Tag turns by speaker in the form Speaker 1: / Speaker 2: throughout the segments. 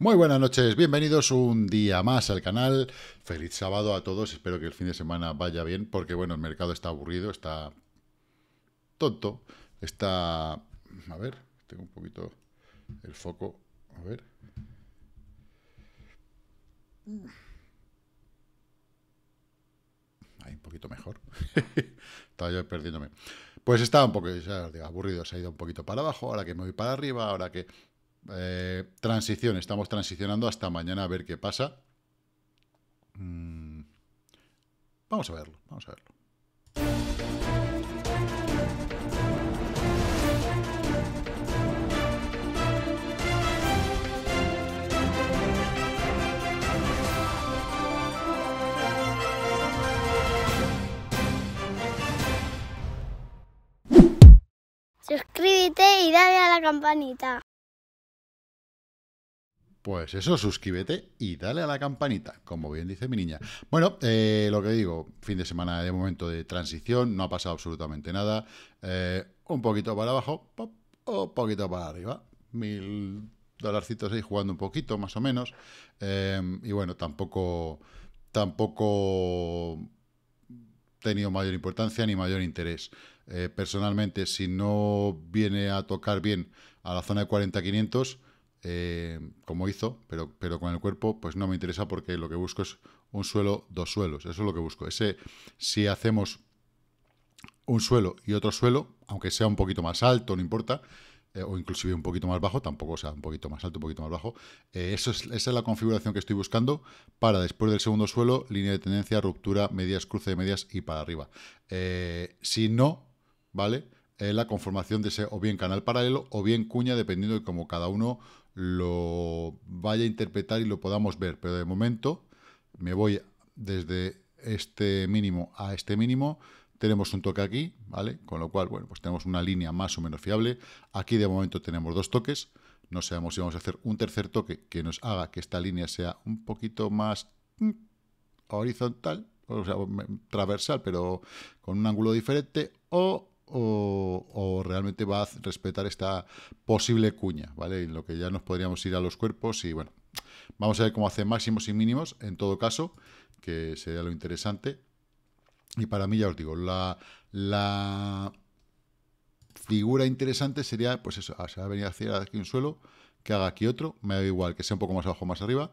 Speaker 1: Muy buenas noches, bienvenidos un día más al canal. Feliz sábado a todos, espero que el fin de semana vaya bien, porque bueno, el mercado está aburrido, está tonto, está... A ver, tengo un poquito el foco, a ver. Ahí un poquito mejor. Estaba yo perdiéndome. Pues estaba un poco, ya aburrido, se ha ido un poquito para abajo, ahora que me voy para arriba, ahora que eh, transición, estamos transicionando hasta mañana a ver qué pasa. Mm, vamos a verlo, vamos a verlo. Suscríbete y dale a la campanita. Pues eso, suscríbete y dale a la campanita, como bien dice mi niña. Bueno, eh, lo que digo, fin de semana de momento de transición, no ha pasado absolutamente nada. Eh, un poquito para abajo, un poquito para arriba. Mil dolarcitos ahí jugando un poquito, más o menos. Em, y bueno, tampoco, tampoco tenido mayor importancia ni mayor interés. Eh, personalmente, si no viene a tocar bien a la zona de 40-500 eh, como hizo, pero, pero con el cuerpo, pues no me interesa porque lo que busco es un suelo, dos suelos. Eso es lo que busco. Ese, si hacemos un suelo y otro suelo, aunque sea un poquito más alto, no importa, eh, o inclusive un poquito más bajo, tampoco, sea, un poquito más alto, un poquito más bajo. Eh, eso esa es la configuración que estoy buscando para después del segundo suelo, línea de tendencia, ruptura, medias, cruce de medias y para arriba. si no, ¿vale? la conformación de ese o bien canal paralelo o bien cuña, dependiendo de cómo cada uno lo vaya a interpretar y lo podamos ver. Pero de momento me voy desde este mínimo a este mínimo. Tenemos un toque aquí, ¿vale? Con lo cual, bueno, pues tenemos una línea más o menos fiable. Aquí de momento tenemos dos toques. No sabemos si vamos a hacer un tercer toque que nos haga que esta línea sea un poquito más mm, horizontal, o sea, transversal, pero con un ángulo diferente, o o, realmente va a respetar esta posible cuña, ¿vale? En lo que ya nos podríamos ir a los cuerpos y bueno, vamos a ver cómo hace máximos y mínimos en todo caso, que sería lo interesante. Y para mí, ya os digo, la, figura interesante sería, pues eso, ah, se va a venir a aquí un suelo, que haga aquí otro, me da igual que sea un poco más abajo o más arriba,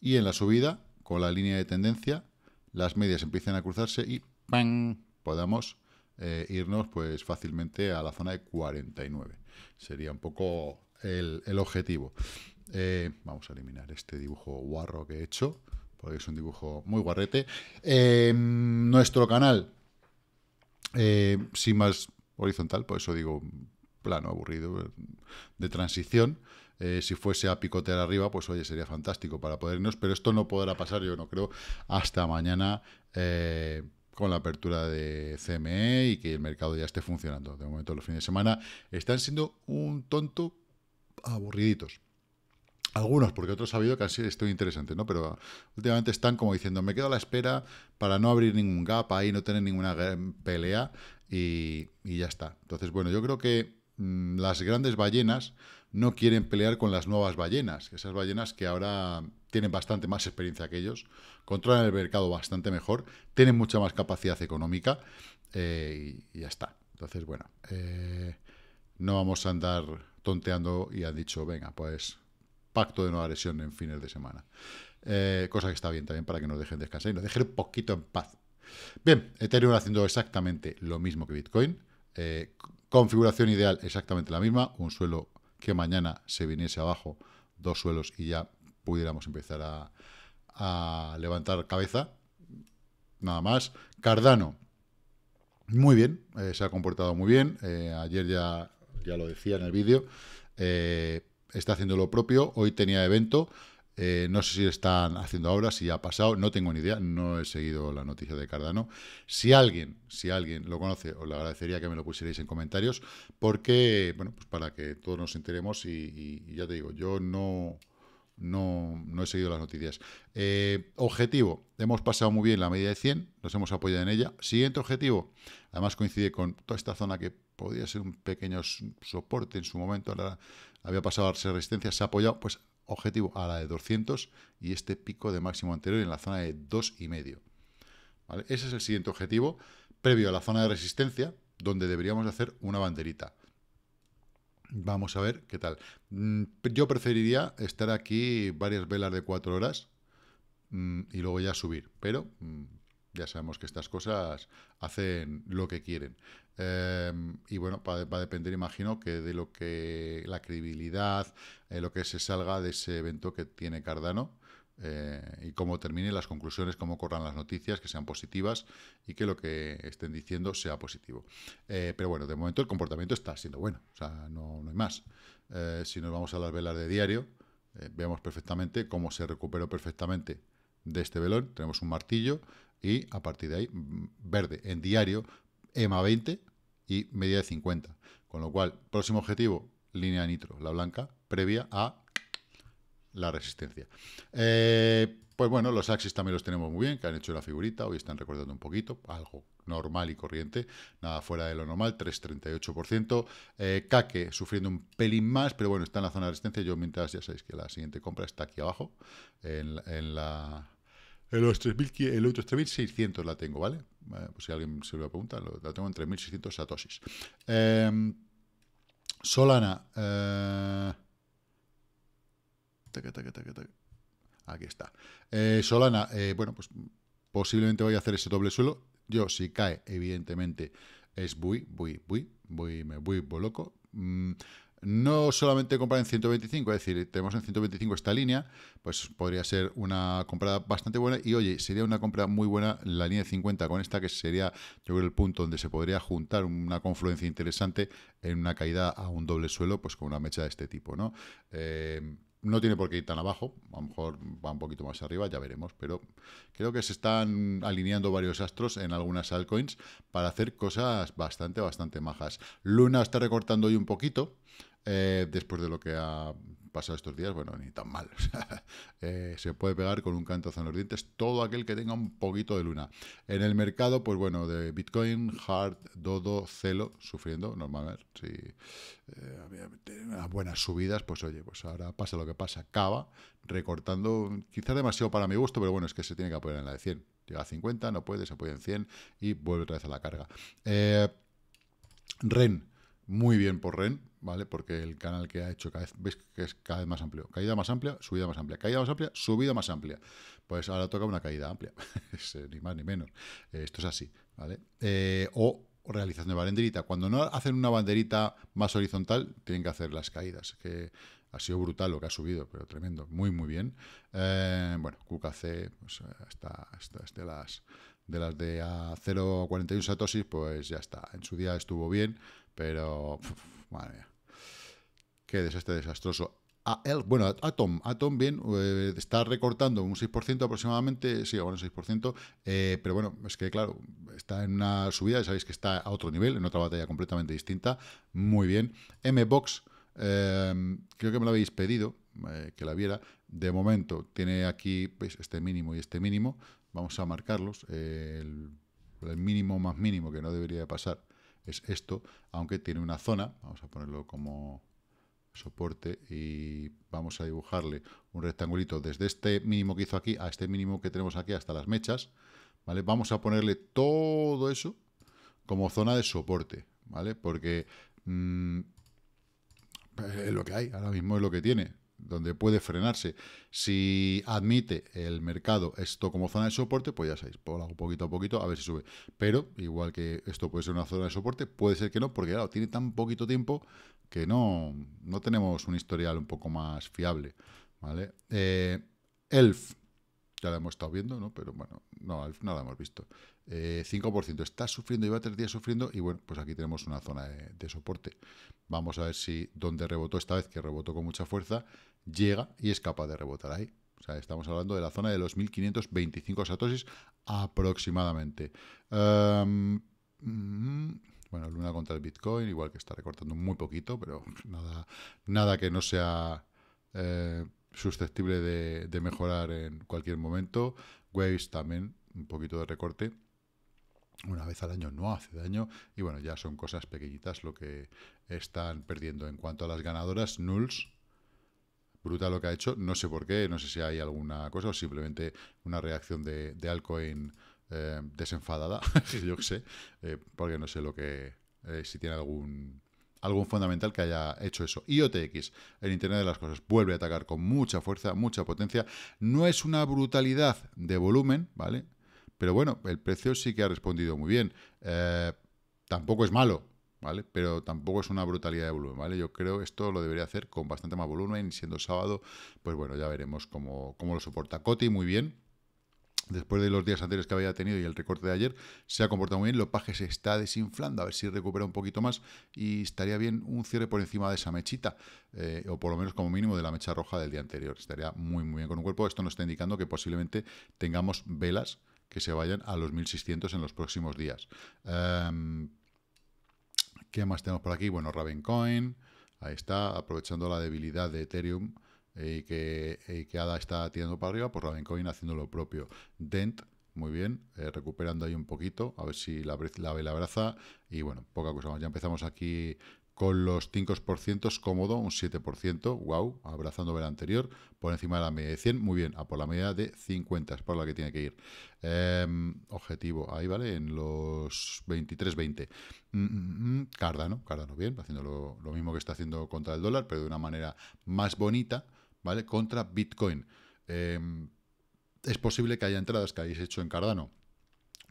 Speaker 1: y en la subida, con la línea de tendencia, las medias empiezan a cruzarse y ¡pam! podamos eh, irnos pues fácilmente a la zona de 49. Sería un poco el, objetivo. Eh, vamos a eliminar este dibujo guarro que he hecho, porque es un dibujo muy guarrete. Em, nuestro canal, eh, sin más horizontal, por eso digo plano aburrido de transición. si fuese a picotear arriba, pues oye, sería fantástico para poder irnos, pero esto no podrá pasar, yo no creo, hasta mañana con la apertura de CME y que el mercado ya esté funcionando. De momento los fines de semana están siendo un tonto aburriditos. Algunos, porque otros ha habido que han sido interesantes, ¿no? Pero últimamente están como diciendo, me quedo a la espera para no abrir ningún gap ahí, no tener ninguna pelea y, ya está. Entonces, bueno, yo creo que mm, las grandes ballenas no quieren pelear con las nuevas ballenas, esas ballenas que ahora tienen bastante más experiencia que ellos, controlan el mercado bastante mejor, tienen mucha más capacidad económica eh, y, ya está. Entonces, bueno, eh, no vamos a andar tonteando y han dicho, venga, pues pacto de nueva agresión en fines de semana. Eh, cosa que está bien también para que nos dejen descansar y nos dejen un poquito en paz. Bien, Ethereum haciendo exactamente lo mismo que Bitcoin. configuración ideal exactamente la misma, un suelo que mañana se viniese abajo dos suelos y ya pudiéramos empezar a, levantar cabeza. Nada más. Cardano, muy bien, eh, se ha comportado muy bien. Eh, ayer ya, ya lo decía en el vídeo. Eh, está haciendo lo propio. Hoy tenía evento. Eh, no sé si están haciendo ahora, si ya ha pasado, no tengo ni idea, no he seguido la noticia de Cardano. Si alguien, si alguien lo conoce, os le agradecería que me lo pusierais en comentarios, porque, bueno, pues para que todos nos enteremos y, ya te digo, yo no, no, he seguido las noticias. Eh, objetivo, hemos pasado muy bien la media de 100, nos hemos apoyado en ella. Siguiente objetivo, además coincide con toda esta zona que podía ser un pequeño soporte en su momento, ahora había pasado a ser resistencia, se ha apoyado, pues objetivo a la de 200 y este pico de máximo anterior en la zona de 2,5. medio Ese es el siguiente objetivo, previo a la zona de resistencia, donde deberíamos hacer una banderita. Vamos a ver qué tal. Mm, yo preferiría estar aquí varias velas de 4 horas mm, y luego ya subir, pero mm, ya sabemos que estas cosas hacen lo que quieren. Em, y bueno, va, a depender, imagino, que de lo que la credibilidad, eh, lo que se salga de ese evento que tiene Cardano. Eh, y cómo terminen las conclusiones, cómo corran las noticias, que sean positivas y que lo que estén diciendo sea positivo. Eh, pero bueno, de momento el comportamiento está siendo bueno, o sea, no, no hay más. si nos vamos a las velas de diario, vemos perfectamente cómo se recuperó perfectamente de este velón. Tenemos un martillo, y a partir de ahí mm, verde en diario, EMA 20 y media de 50. Con lo cual, próximo objetivo, línea nitro, la blanca, previa a la resistencia. Eh, pues bueno, los axis también los tenemos muy bien, que han hecho la figurita, hoy están recordando un poquito, algo normal y corriente, nada fuera de lo normal, 3,38%. Eh, Kake sufriendo un pelín más, pero bueno, está en la zona de resistencia. Yo mientras ya sabéis que la siguiente compra está aquí abajo, en la el otro 3.600 la tengo, ¿vale? Eh, pues si alguien se lo pregunta, la tengo en 3.600 satoshis. Em, Solana. Eh, aquí está. Eh, Solana, bueno, pues posiblemente voy a hacer ese doble suelo. Yo, si cae, evidentemente, es Bui, Bui, Bui, me loco. Mm, no solamente comprar en 125, es decir, tenemos en 125 esta línea, pues podría ser una compra bastante buena y oye, sería una compra muy buena la línea de 50 con esta que sería yo creo el punto donde se podría juntar una confluencia interesante en una caída a un doble suelo, pues con una mecha de este tipo, ¿no? Eh, no tiene por qué ir tan abajo, a lo mejor va un poquito más arriba, ya veremos, pero creo que se están alineando varios astros en algunas altcoins para hacer cosas bastante, bastante majas. Luna está recortando hoy un poquito, eh, después de lo que ha pasado estos días, bueno, ni tan mal. Eh, se puede pegar con un canto en los dientes todo aquel que tenga un poquito de luna. En el mercado, pues bueno, de Bitcoin, Hard, Dodo, Celo, sufriendo, normal, si eh, buenas subidas, pues oye, pues ahora pasa lo que pasa, Cava, recortando, quizás demasiado para mi gusto, pero bueno, es que se tiene que apoyar en la de 100. Llega a 50, no puede, se apoya en 100 y vuelve otra vez a la carga. Eh, REN muy bien por REN, ¿vale? Porque el canal que ha hecho cada vez, que es cada vez más amplio. Caída más amplia, subida más amplia. Caída más amplia, subida más amplia. Pues ahora toca una caída amplia. Eh, ni más ni menos. Eh, esto es así, ¿vale? Eh, o realización de banderita. Cuando no hacen una banderita más horizontal, tienen que hacer las caídas. Que ha sido brutal lo que ha subido, pero tremendo. Muy, muy bien. bueno, QKC, pues hasta, las de las de a 0.41 satosis, pues ya está. En su día estuvo bien. Pero, madre mía. Qué desastre desastroso. A bueno, Atom, Atom bien, eh, está recortando un 6% aproximadamente, sí, bueno, un 6%, eh, pero bueno, es que claro, está en una subida, ya sabéis que está a otro nivel, en otra batalla completamente distinta, muy bien. M-Box, eh, creo que me lo habéis pedido, que la viera, de momento tiene aquí este mínimo y este mínimo, vamos a marcarlos, el, el mínimo más mínimo que no debería de pasar es esto, aunque tiene una zona, vamos a ponerlo como soporte y vamos a dibujarle un rectangulito desde este mínimo que hizo aquí a este mínimo que tenemos aquí hasta las mechas, ¿vale? Vamos a ponerle todo eso como zona de soporte, ¿vale? Porque mm, es lo que hay, ahora mismo es lo que tiene donde puede frenarse. Si admite el mercado esto como zona de soporte, pues ya sabéis, poquito a poquito a ver si sube. Pero igual que esto puede ser una zona de soporte, puede ser que no, porque claro, tiene tan poquito tiempo que no, no tenemos un historial un poco más fiable. ¿vale? Eh, Elf, ya la hemos estado viendo, ¿no? Pero bueno, no, no la hemos visto. 5% eh, está sufriendo, lleva tres días sufriendo y bueno, pues aquí tenemos una zona de, soporte. Vamos a ver si donde rebotó esta vez, que rebotó con mucha fuerza, llega y es capaz de rebotar ahí. O sea, estamos hablando de la zona de los 1525 satosis aproximadamente. Em, mm, bueno, Luna contra el Bitcoin, igual que está recortando muy poquito, pero nada, nada que no sea... Eh, susceptible de, mejorar en cualquier momento. Waves también, un poquito de recorte. Una vez al año no hace daño. Y bueno, ya son cosas pequeñitas lo que están perdiendo. En cuanto a las ganadoras, Nulls, brutal lo que ha hecho. No sé por qué, no sé si hay alguna cosa o simplemente una reacción de, de Alcoin eh, desenfadada. yo qué sé, eh, porque no sé lo que. Eh, si tiene algún algún fundamental que haya hecho eso. IoTX, el Internet de las Cosas, vuelve a atacar con mucha fuerza, mucha potencia. No es una brutalidad de volumen, ¿vale? Pero bueno, el precio sí que ha respondido muy bien. Eh, tampoco es malo, ¿vale? Pero tampoco es una brutalidad de volumen, ¿vale? Yo creo que esto lo debería hacer con bastante más volumen y siendo sábado, pues bueno, ya veremos cómo, cómo lo soporta. Coti, muy bien después de los días anteriores que había tenido y el recorte de ayer, se ha comportado muy bien. Lopaje se está desinflando, a ver si recupera un poquito más y estaría bien un cierre por encima de esa mechita, eh, o por lo menos como mínimo de la mecha roja del día anterior. Estaría muy, muy bien con un cuerpo. Esto nos está indicando que posiblemente tengamos velas que se vayan a los 1600 en los próximos días. Em, ¿Qué más tenemos por aquí? Bueno, Ravencoin, ahí está, aprovechando la debilidad de Ethereum. Eh, eh, y que, ADA está tirando para arriba, por pues Coin haciendo lo propio. Dent, muy bien, eh, recuperando ahí un poquito, a ver si la, la vela abraza. Y bueno, poca cosa más. Ya empezamos aquí con los 5% cómodo, un 7%, wow, abrazando el anterior, por encima de la media de 100, muy bien, a por la media de 50, es por la que tiene que ir. Em, objetivo, ahí vale, en los 23-20. no mm, mm, mm, Cardano, Cardano bien, haciendo lo, lo mismo que está haciendo contra el dólar, pero de una manera más bonita. ¿vale? Contra Bitcoin. Em, es posible que haya entradas que hayáis hecho en Cardano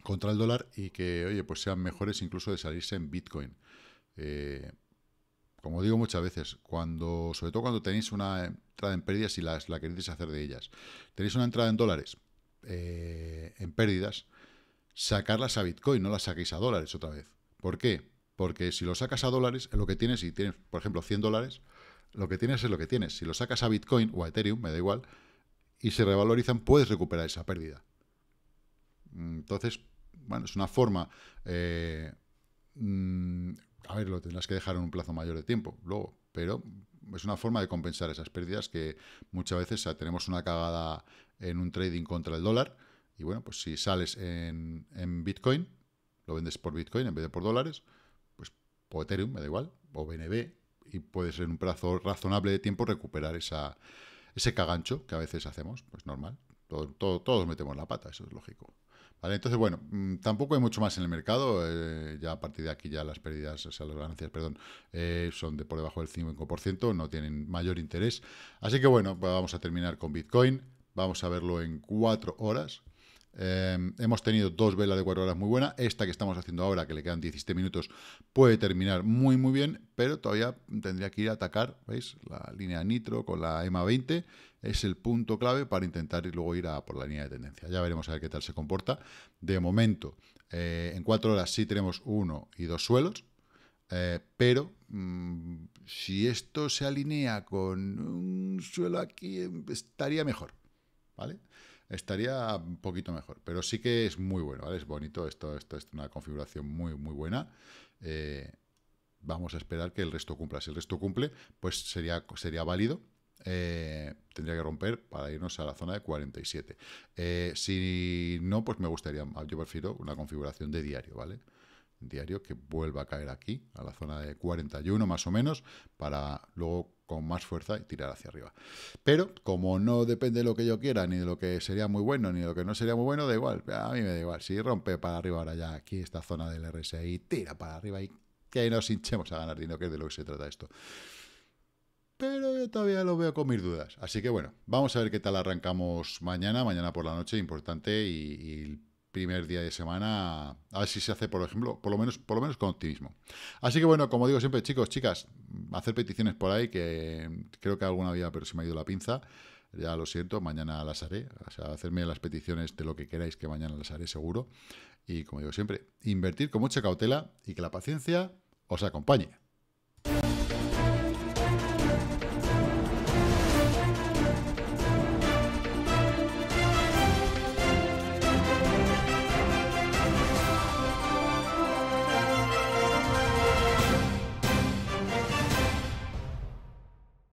Speaker 1: contra el dólar y que, oye, pues sean mejores incluso de salirse en Bitcoin. Eh, como digo muchas veces, cuando, sobre todo cuando tenéis una entrada en pérdidas y las, la queréis hacer de ellas, tenéis una entrada en dólares eh, en pérdidas, sacarlas a Bitcoin, no las saquéis a dólares otra vez. ¿Por qué? Porque si lo sacas a dólares, lo que tienes, y tienes, por ejemplo, 100 dólares, lo que tienes es lo que tienes. Si lo sacas a Bitcoin o a Ethereum, me da igual, y se revalorizan, puedes recuperar esa pérdida. Entonces, bueno, es una forma... Eh, mm, a ver, lo tendrás que dejar en un plazo mayor de tiempo, luego, pero es una forma de compensar esas pérdidas que muchas veces tenemos una cagada en un trading contra el dólar y bueno, pues si sales en, Bitcoin, lo vendes por Bitcoin en vez de por dólares, pues por Ethereum, me da igual, o BNB, y puede ser un plazo razonable de tiempo recuperar esa, ese cagancho que a veces hacemos, pues normal. Todo, todos metemos la pata, eso es lógico. Vale, entonces, bueno, mm, tampoco hay mucho más en el mercado. Eh, ya a partir de aquí ya las pérdidas, o sea, las ganancias, perdón, eh, son de por debajo del 5%, no tienen mayor interés. Así que bueno, vamos a terminar con Bitcoin. Vamos a verlo en cuatro horas, Em, hemos tenido dos velas de cuatro horas muy buenas. Esta que estamos haciendo ahora, que le quedan 17 minutos, puede terminar muy, muy bien, pero todavía tendría que ir a atacar, ¿veis? La línea nitro con la EMA 20 es el punto clave para intentar y luego ir a por la línea de tendencia. Ya veremos a ver qué tal se comporta. De momento, eh, en cuatro horas sí tenemos uno y dos suelos, eh, pero mm, si esto se alinea con un suelo aquí, em, estaría mejor, ¿vale? vale estaría un poquito mejor. Pero sí que es muy bueno, ¿vale? Es bonito, esto, esto es una configuración muy, muy buena. Eh, vamos a esperar que el resto cumpla. Si el resto cumple, pues sería, sería válido. Eh, tendría que romper para irnos a la zona de 47. Eh, si no, pues me gustaría, yo prefiero una configuración de diario, ¿vale? diario que vuelva a caer aquí, a la zona de 41 más o menos, para luego con más fuerza y tirar hacia arriba. Pero como no depende de lo que yo quiera, ni de lo que sería muy bueno, ni de lo que no sería muy bueno, da igual, a mí me da igual. Si rompe para arriba ahora ya aquí esta zona del RSI, tira para arriba y que nos hinchemos a ganar dinero, que es de lo que se trata esto. Pero yo todavía lo veo con mis dudas. Así que bueno, vamos a ver qué tal arrancamos mañana, mañana por la noche, importante, y, y primer día de semana, a ver si se hace, por ejemplo, por lo menos, por lo menos con optimismo. Así que bueno, como digo siempre, chicos, chicas, hacer peticiones por ahí, que creo que alguna había, pero se me ha ido la pinza. Ya lo siento, mañana las haré. O sea, hacerme las peticiones de lo que queráis, que mañana las haré seguro. Y como digo siempre, invertir con mucha cautela y que la paciencia os acompañe.